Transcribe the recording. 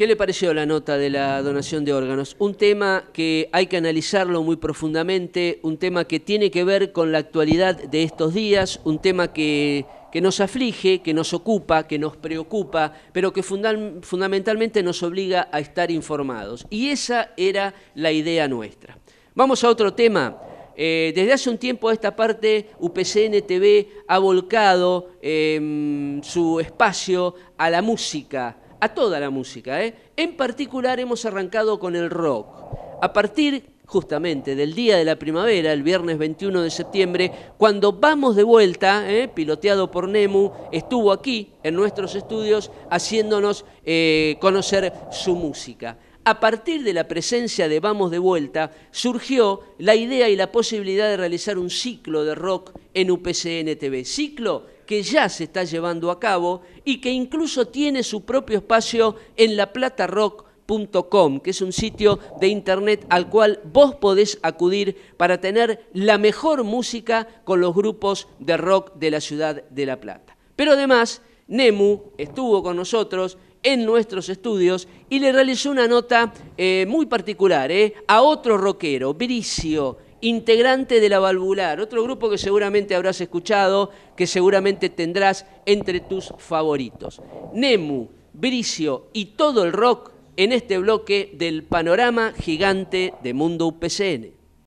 ¿Qué le pareció la nota de la donación de órganos? Un tema que hay que analizarlo muy profundamente, un tema que tiene que ver con la actualidad de estos días, un tema que, nos aflige, que nos ocupa, que nos preocupa, pero que fundamentalmente nos obliga a estar informados. Y esa era la idea nuestra. Vamos a otro tema. Eh, desde hace un tiempo a esta parte, UPCN TV ha volcado em, su espacio a la música a toda la música. ¿eh? En particular hemos arrancado con el rock. A partir justamente del día de la primavera, el viernes 21 de septiembre, cuando vamos de vuelta, ¿eh? piloteado por Nemu, estuvo aquí en nuestros estudios haciéndonos eh, conocer su música. A partir de la presencia de Vamos de Vuelta, surgió la idea y la posibilidad de realizar un ciclo de rock en UPCN TV. Ciclo que ya se está llevando a cabo y que incluso tiene su propio espacio en laplatarock.com, que es un sitio de internet al cual vos podés acudir para tener la mejor música con los grupos de rock de la ciudad de La Plata. Pero además, Nemu estuvo con nosotros en nuestros estudios y le realizó una nota eh, muy particular eh, a otro rockero, Bricio integrante de la valvular, otro grupo que seguramente habrás escuchado, que seguramente tendrás entre tus favoritos. Nemu, Bricio y todo el rock en este bloque del panorama gigante de Mundo UPCN.